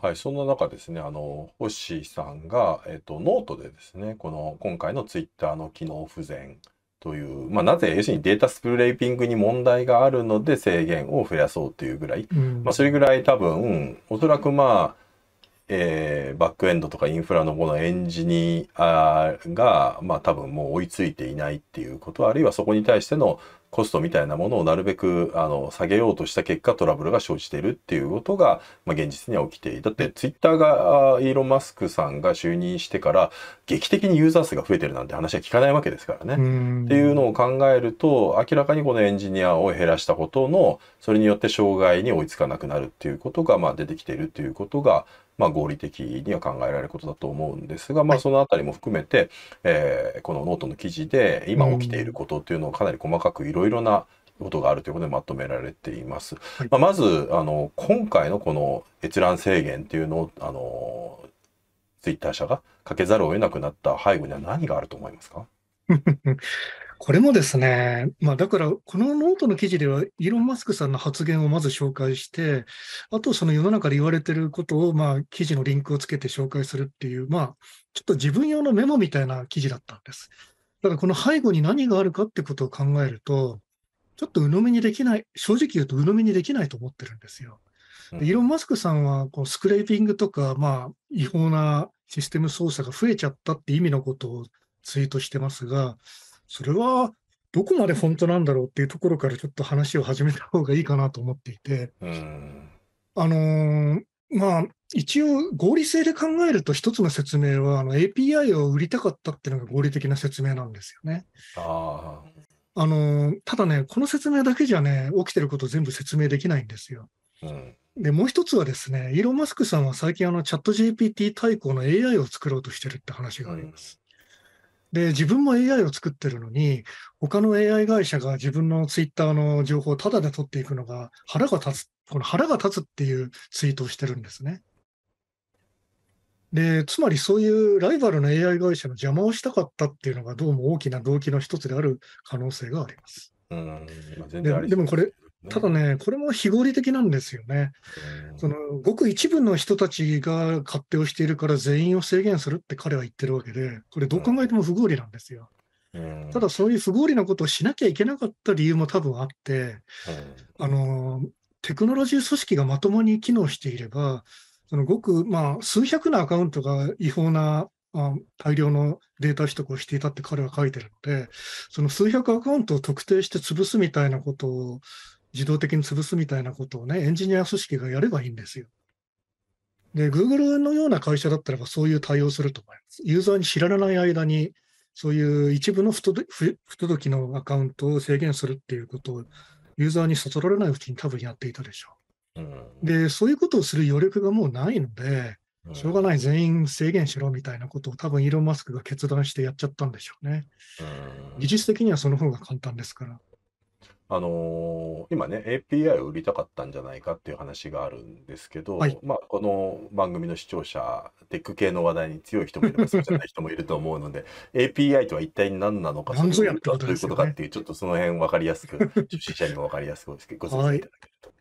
はい、そんな中ですね、あの、星さんが、えっと、ノートでですね、この、今回のツイッターの機能不全という、まあ、なぜ、要するにデータスプレーピングに問題があるので制限を増やそうというぐらい、うん、まあ、それぐらい多分、おそらくまあ、えー、バックエンドとかインフラのこのエンジニアが、まあ、多分もう追いついていないっていうことあるいはそこに対してのコストみたいなものをなるべくあの下げようとした結果トラブルが生じているっていうことが、まあ、現実には起きているだってツイッターがイーロン・マスクさんが就任してから劇的にユーザー数が増えてるなんて話は聞かないわけですからね。っていうのを考えると明らかにこのエンジニアを減らしたことのそれによって障害に追いつかなくなるっていうことが、まあ、出てきているっていうことがまあ、合理的には考えられることだと思うんですが、まあ、そのあたりも含めて、えー、このノートの記事で今起きていることっていうのをかなり細かくいろいろなことがあるということでまとめられています。まあ、まずあの今回のこの閲覧制限っていうのをあのツイッター社がかけざるを得なくなった背後には何があると思いますか これもですね、まあ、だから、このノートの記事では、イーロン・マスクさんの発言をまず紹介して、あと、その世の中で言われてることを、まあ、記事のリンクをつけて紹介するっていう、まあ、ちょっと自分用のメモみたいな記事だったんです。ただ、この背後に何があるかってことを考えると、ちょっと鵜呑みにできない、正直言うと鵜呑みにできないと思ってるんですよ。でイーロン・マスクさんはこうスクレーピングとか、まあ、違法なシステム操作が増えちゃったって意味のことをツイートしてますが、それはどこまで本当なんだろうっていうところからちょっと話を始めた方がいいかなと思っていて、あのー、まあ、一応合理性で考えると一つの説明はあの API を売りたかったっていうのが合理的な説明なんですよね。ああのー、ただね、この説明だけじゃね、起きてること全部説明できないんですよ。うんで、もう一つはですね、イーロン・マスクさんは最近あのチャット GPT 対抗の AI を作ろうとしてるって話があります。で、自分も AI を作ってるのに、他の AI 会社が自分のツイッターの情報をタダで取っていくのが腹が立つ、この腹が立つっていうツイートをしてるんですね。で、つまりそういうライバルの AI 会社の邪魔をしたかったっていうのがどうも大きな動機の一つである可能性があります。うんあ、ででもこれ、ただね、これも非合理的なんですよね。そのごく一部の人たちが勝手をしているから全員を制限するって彼は言ってるわけで、これどう考えても不合理なんですよ。ただそういう不合理なことをしなきゃいけなかった理由も多分あって、あのテクノロジー組織がまともに機能していれば、そのごく、まあ、数百のアカウントが違法なあ大量のデータ取得をしていたって彼は書いてるので、その数百アカウントを特定して潰すみたいなことを自動的に潰すみたいなことをね、エンジニア組織がやればいいんですよ。で、Google のような会社だったらばそういう対応すると思います。ユーザーに知られない間に、そういう一部の不届きのアカウントを制限するっていうことを、ユーザーにそそられないうちに多分やっていたでしょう。で、そういうことをする余力がもうないので、しょうがない、全員制限しろみたいなことを多分イーロン・マスクが決断してやっちゃったんでしょうね。技術的にはその方が簡単ですから。あのー今ね、API を売りたかったんじゃないかっていう話があるんですけはい。ど、まあ、この番組の視聴者、テック系の話題に強い人もいればそうじゃない人もいると思うので、API とは一体何なのか、ぞやっどういうことかっていう、ちょっとその辺分かりやすく、初心者にも分かりやすくご説明いい。ただけると。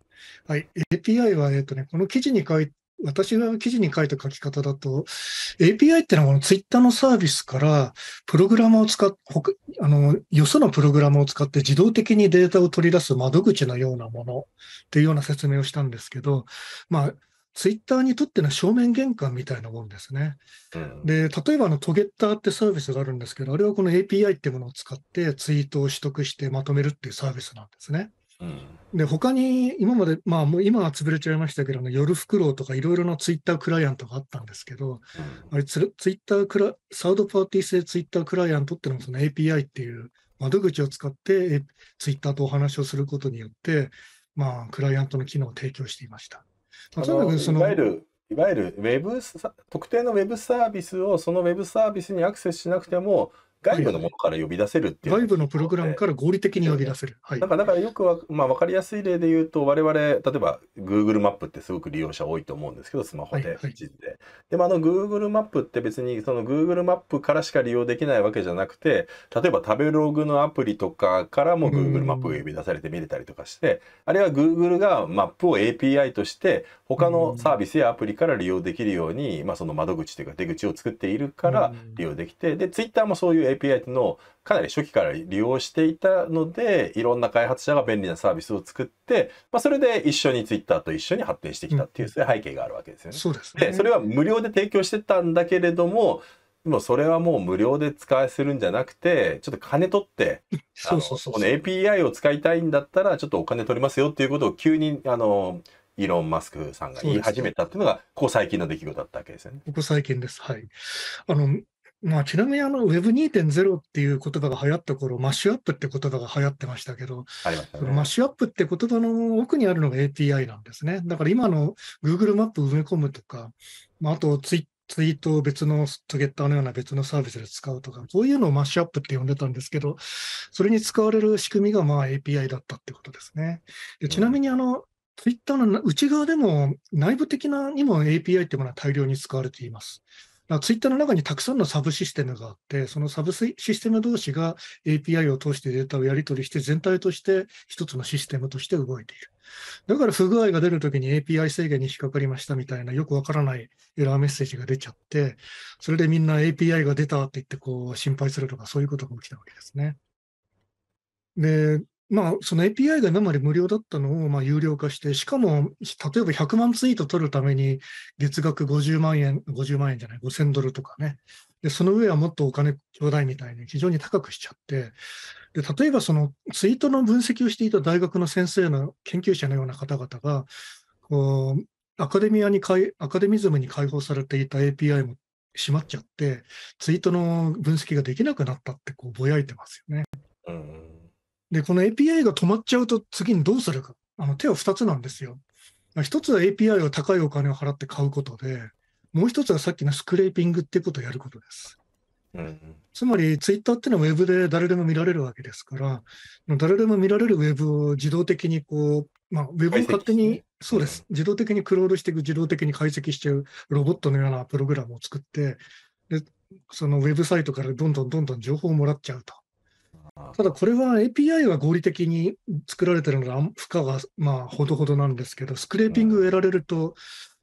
はい。API は、えっとね、この記事に書い私が記事に書いた書き方だと、API ってのはツイッターのサービスから、プログラムを使っ、あの、よそのプログラムを使って自動的にデータを取り出す窓口のようなものっていうような説明をしたんですけど、まあ、ツイッターにとっての正面玄関みたいなもんですね。で、例えばあのトゲッターってサービスがあるんですけど、あれはこの API ってものを使ってツイートを取得してまとめるっていうサービスなんですね。で他に今まで、まあ、もう今は潰れちゃいましたけど、夜フクロウとかいろいろなツイッタークライアントがあったんですけど、うん、あれツイッタークラサードパーティー製ツイッタークライアントっていうのもその API っていう窓口を使ってツイッターとお話をすることによって、まあ、クライアントの機能を提供していました。まあ、のいわゆる特定のウェブサービスをそのウェブサービスにアクセスしなくても外部のものから呼び出せるっていう、外部のプログラムから合理的に呼び出せる。はい、だからだからよくわ、まあ、分かりやすい例で言うと我々例えば Google マップってすごく利用者多いと思うんですけどスマホで、地図で。でもあの Google マップって別にその Google マップからしか利用できないわけじゃなくて例えば食べログのアプリとかからも Google マップが呼び出されて見れたりとかして、あるいは Google がマップを API として他のサービスやアプリから利用できるように、まあ、その窓口というか出口を作っているから利用できて、で Twitter もそういう API API のかなり初期から利用していたのでいろんな開発者が便利なサービスを作って、まあ、それで一緒にツイッターと一緒に発展してきたっていう、う背景があるわけですよね。そで、ね、それは無料で提供してたんだけれどももうそれはもう無料で使わせるんじゃなくてちょっと金取ってそうそうそうこの API を使いたいんだったらちょっとお金取りますよっていうことを急にあのイーロン・マスクさんが言い始めたっていうのが、ここ最近の出来事だったわけですよね。ここ最近です。はい。あの、まあ、ちなみにあの Web2.0 っていう言葉が流行った頃、マッシュアップって言葉が流行ってましたけど、ね、マッシュアップって言葉の奥にあるのが API なんですね。だから今の Google マップ埋め込むとか、まあ、あとツイツイートを別のトゲッターのような別のサービスで使うとか、そういうのをマッシュアップって呼んでたんですけど、それに使われる仕組みがまあ API だったってことですね。でちなみにあの、ツイッターの内側でも内部的なにも API ってものは大量に使われています。ツイッターの中にたくさんのサブシステムがあって、そのサブシステム同士が API を通してデータをやり取りして、全体として一つのシステムとして動いている。だから不具合が出るときに API 制限に引っかかりましたみたいなよくわからないエラーメッセージが出ちゃって、それでみんな API が出たって言ってこう心配するとかそういうことが起きたわけですね。で、まあ、その API が今まで無料だったのをまあ有料化して、しかも、例えば100万ツイート取るために、月額50万円、50万円じゃない、5000ドルとかね。で、その上はもっとお金ちょうだいみたいに非常に高くしちゃって、で、例えばそのツイートの分析をしていた大学の先生の研究者のような方々が、こう、アカデミアにかい、アカデミズムに解放されていた API も閉まっちゃって、ツイートの分析ができなくなったって、こう、ぼやいてますよね。うんで、この API が止まっちゃうと次にどうするか。あの手は2つなんですよ。1つは API を高いお金を払って買うことで、もう1つはさっきのスクレーピングっていうことをやることです。うん、つまり、ツイッターっていうのはウェブで誰でも見られるわけですから、誰でも見られるウェブを自動的にこう、まあ、ウェブを勝手に、そうです、自動的にクロールしていく、自動的に解析しちゃうロボットのようなプログラムを作って、でそのウェブサイトからどんどんどんどん情報をもらっちゃうと。ただこれは API は合理的に作られてるので、負荷がまあほどほどなんですけど、スクレーピングを得られると、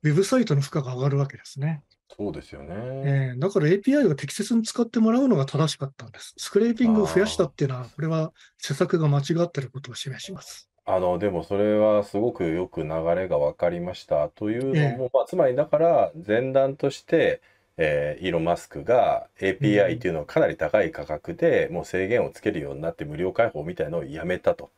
ウェブサイトの負荷が上がるわけですね。そうですよね、えー、だから API を適切に使ってもらうのが正しかったんです。スクレーピングを増やしたっていうのは、これは施策が間違ってることを示します。あのでもそれはすごくよく流れが分かりました。というのも、えー、まあ、つまりだから前段として、えー、イーロン・マスクが API っていうのはかなり高い価格でもう制限をつけるようになって無料開放みたいのをやめたと。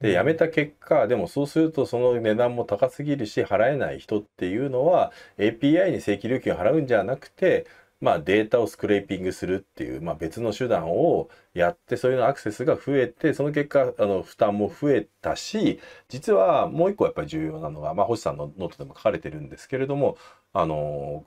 でやめた結果でもそうするとその値段も高すぎるし払えない人っていうのは API に正規料金を払うんじゃなくて、まあ、データをスクレーピングするっていう、まあ、別の手段をやってそういうのアクセスが増えてその結果あの負担も増えたし実はもう一個やっぱり重要なのが、まあ、星さんのノートでも書かれてるんですけれどもあの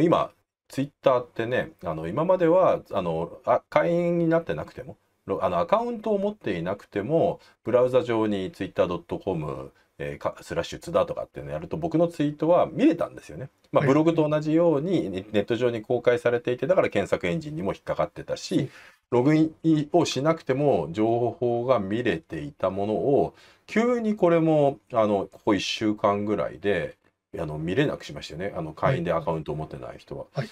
今ツイッターってねあの今まではあのあ会員になってなくてもあのアカウントを持っていなくてもブラウザ上に twitter.com えー、スラッシュツダとかっていうのやると僕のツイートは見れたんですよね。まあ、ブログと同じようにネット上に公開されていてだから検索エンジンにも引っかかってたしログインをしなくても情報が見れていたものを急にこれもあのここ1週間ぐらいであの見れなくしましたよね、あの会員でアカウントを持ってない人は。はい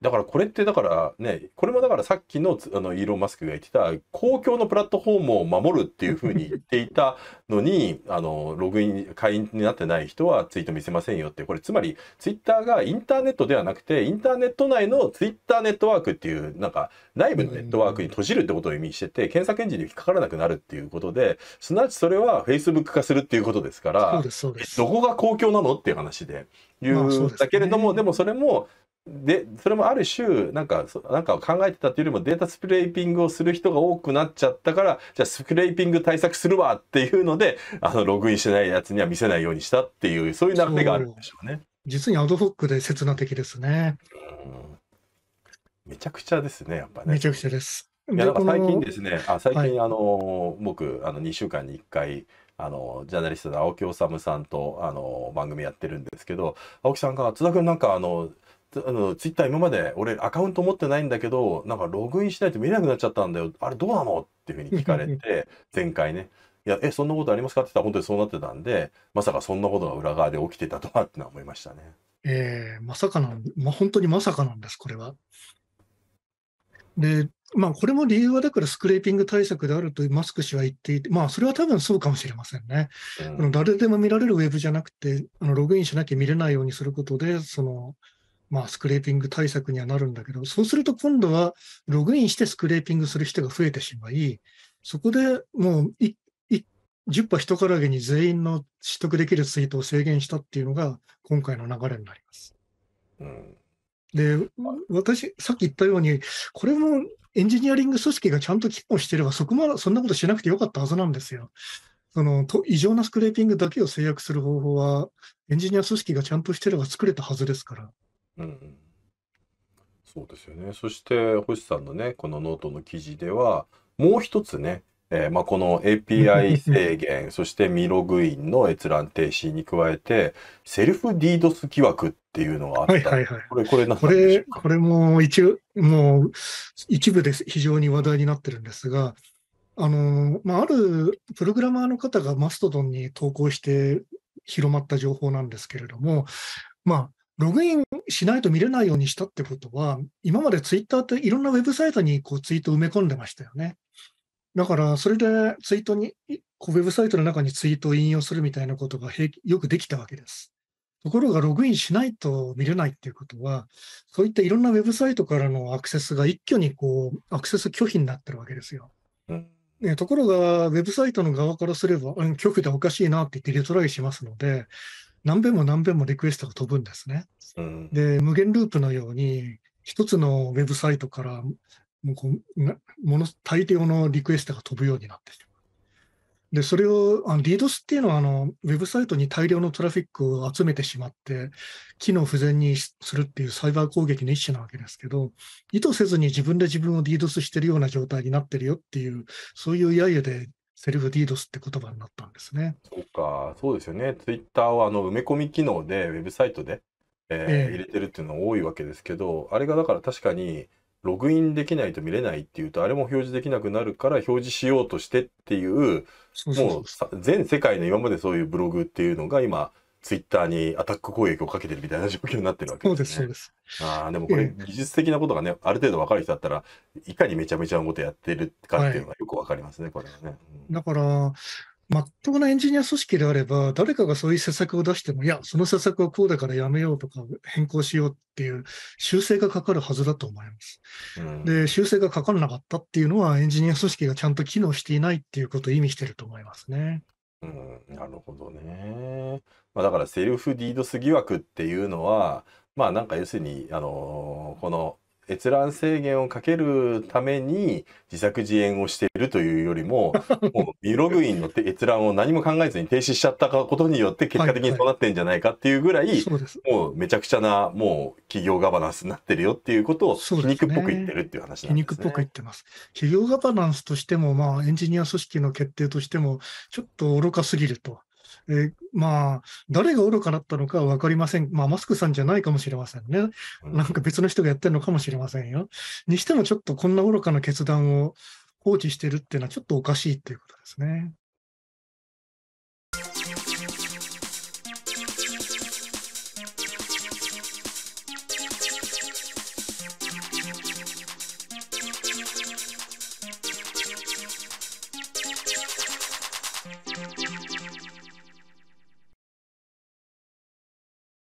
だからこれってだからね、これもだからさっきのあのイーロン・マスクが言ってた公共のプラットフォームを守るっていうふうに言っていたのに あのログイン会員になってない人はツイート見せませんよってこれつまりツイッターがインターネットではなくてインターネット内のツイッターネットワークっていうなんか内部のネットワークに閉じるってことを意味してて検索エンジンに引っかからなくなるっていうことですなわちそれは Facebook 化するっていうことですからどこが公共なのっていう話で。いうだけれども、まあでね、でもそれもでそれもある種なんかなんか考えてたというよりもデータスクレーピングをする人が多くなっちゃったからじゃあスクレーピング対策するわっていうのであのログインしてないやつには見せないようにしたっていうそういう流れがあるんでしょうね。実にアドホックで切那的ですね。めちゃくちゃですねやっぱね。めちゃくちゃです。いや最近ですねあ最近、はい、あの僕あの2週間に1回あのジャーナリストの青木治さんとあの番組やってるんですけど青木さんが「津田君なんかあのあの、ツイッター今まで俺アカウント持ってないんだけど、なんかログインしないと見れなくなっちゃったんだよ。あれどうなのっていうふうに聞かれて、前回ね。いや、え、そんなことありますかって言ったら本当にそうなってたんで、まさかそんなことが裏側で起きてたとはってのは思いましたね。えー、まさかなん、まあ、本当にまさかなんです、これは。で、まあ、これも理由はだからスクレーピング対策であるとマスク氏は言っていて、まあ、それは多分そうかもしれませんね。うん、誰でも見られるウェブじゃなくて、あのログインしなきゃ見れないようにすることで、その、まあ、スクレーピング対策にはなるんだけど、そうすると今度はログインしてスクレーピングする人が増えてしまい、そこでもう10波一からげに全員の取得できるツイートを制限したっていうのが今回の流れになります。で、私、さっき言ったように、これもエンジニアリング組織がちゃんと機能してれば、そこまでそんなことしなくてよかったはずなんですよ。そのと異常なスクレーピングだけを制約する方法は、エンジニア組織がちゃんとしてれば作れたはずですから。うん、そうですよね。そして星さんのねこのノートの記事ではもう一つね、えー、まあ、この API 制限そして未ログインの閲覧停止に加えてセルフ DDoS 疑惑っていうのがあった、はいはいはい、これこれなんでしょうかこれも一もう一部です非常に話題になってるんですが。あのまあ、あるプログラマーの方がマストドンに投稿して広まった情報なんですけれども、まあ、ログインしないと見れないようにしたってことは、今までツイッターっていろんなウェブサイトにこうツイートを埋め込んでましたよね。だから、それでツイートに、こうウェブサイトの中にツイートを引用するみたいなことがよくできたわけです。ところが、ログインしないと見れないっていうことは、そういったいろんなウェブサイトからのアクセスが一挙にこう、アクセス拒否になってるわけですよ。ね、ところが、ウェブサイトの側からすれば、拒否でおかしいなって言ってリトライしますので、何遍も何遍もリクエストが飛ぶんですね。うん、で、無限ループのように、一つのウェブサイトからもうこうもの大量のリクエストが飛ぶようになってしまう。で、それを、あの DDoS っていうのはあの、ウェブサイトに大量のトラフィックを集めてしまって、機能不全にするっていうサイバー攻撃の一種なわけですけど、意図せずに自分で自分を DDoS してるような状態になってるよっていう、そういう揶揄でセルフディードスって言葉になったんですね。そうか、そうですよね。ツイッターはあの埋め込み機能で、ウェブサイトで、えーえー入れてるっていうのは多いわけですけど、あれがだから確かに、ログインできないと見れないっていうと、あれも表示できなくなるから表示しようとしてっていう、もう全世界の今までそういうブログっていうのが今、ツイッターにアタック攻撃をかけてるみたいな状況になってるわけです、ね、そうです、そうです。ああ、でもこれ、技術的なことがね、ある程度分かる人だったら、いかにめちゃめちゃなことやってるかっていうのがよく分かりますね、はい、これはね。だから、まっとうなエンジニア組織であれば、誰かがそういう施策を出しても、いや、その施策はこうだからやめようとか、変更しようっていう修正がかかるはずだと思います。うん、で、修正がかからなかったっていうのは、エンジニア組織がちゃんと機能していないっていうことを意味してると思いますね。うん、なるほどね。まあ、だからセルフディードス疑惑っていうのは、まあなんか要するに、あのーこの閲覧制限をかけるために自作自演をしているというよりも、もう未ログインの閲覧を何も考えずに停止しちゃったことによって結果的にそうなってんじゃないかっていうぐらい、はいはい、もうめちゃくちゃなもう企業ガバナンスになってるよっていうことを皮肉っぽく言ってるっていう話なんですね。ね皮肉っぽく言ってます。企業ガバナンスとしても、まあエンジニア組織の決定としても、ちょっと愚かすぎると。えまあ、誰が愚かだったのか分かりません。まあ、マスクさんじゃないかもしれませんね。なんか別の人がやってるのかもしれませんよ。にしてもちょっとこんな愚かな決断を放置してるっていうのはちょっとおかしいっていうことですね。